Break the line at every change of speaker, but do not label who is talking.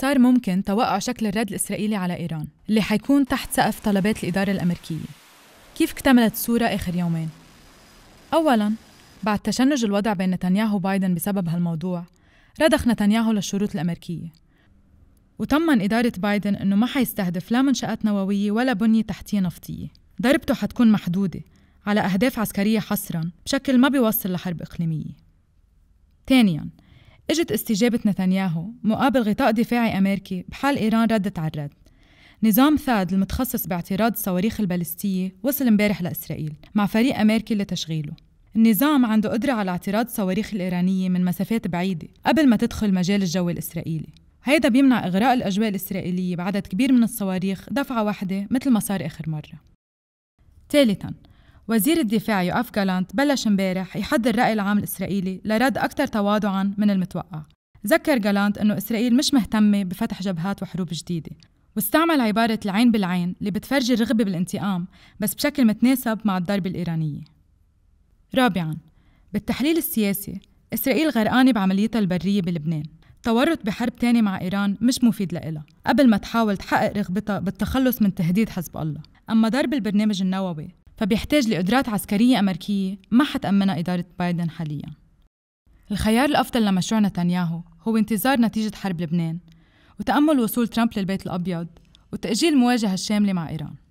صار ممكن توقع شكل الرد الإسرائيلي على إيران اللي حيكون تحت سقف طلبات الإدارة الأمريكية كيف اكتملت الصورة آخر يومين؟ أولاً بعد تشنج الوضع بين نتنياهو وبايدن بسبب هالموضوع رضخ نتنياهو للشروط الأمريكية وطمن إدارة بايدن إنه ما حيستهدف لا منشآت نووية ولا بنية تحتية نفطية ضربته حتكون محدودة على أهداف عسكرية حصرا بشكل ما بيوصل لحرب إقليمية ثانياً اجت استجابة نتنياهو مقابل غطاء دفاعي أمريكي بحال إيران ردت على الرد نظام ثاد المتخصص باعتراض الصواريخ البالستية وصل امبارح لإسرائيل مع فريق أمريكي لتشغيله النظام عنده قدرة على اعتراض الصواريخ الإيرانية من مسافات بعيدة قبل ما تدخل مجال الجو الإسرائيلي هيدا بيمنع إغراء الأجواء الإسرائيلية بعدد كبير من الصواريخ دفعة واحدة مثل ما صار آخر مرة ثالثاً وزير الدفاع يوف جالانت بلش امبارح يحد الرأي العام الإسرائيلي لرد أكثر تواضعا من المتوقع ذكر جالانت أنه إسرائيل مش مهتمة بفتح جبهات وحروب جديدة واستعمل عبارة العين بالعين اللي بتفرجي الرغبة بالانتقام بس بشكل متناسب مع الضربة الإيرانية رابعاً بالتحليل السياسي إسرائيل غرقانة بعمليتها البرية بلبنان تورط بحرب تاني مع إيران مش مفيد لإلها قبل ما تحاول تحقق رغبتها بالتخلص من تهديد حزب الله أما ضرب البرنامج النووي فبيحتاج لقدرات عسكرية أمريكية ما حتأمنها إدارة بايدن حاليا الخيار الأفضل لمشروع نتنياهو هو انتظار نتيجة حرب لبنان وتأمل وصول ترامب للبيت الأبيض وتأجيل المواجهة الشاملة مع إيران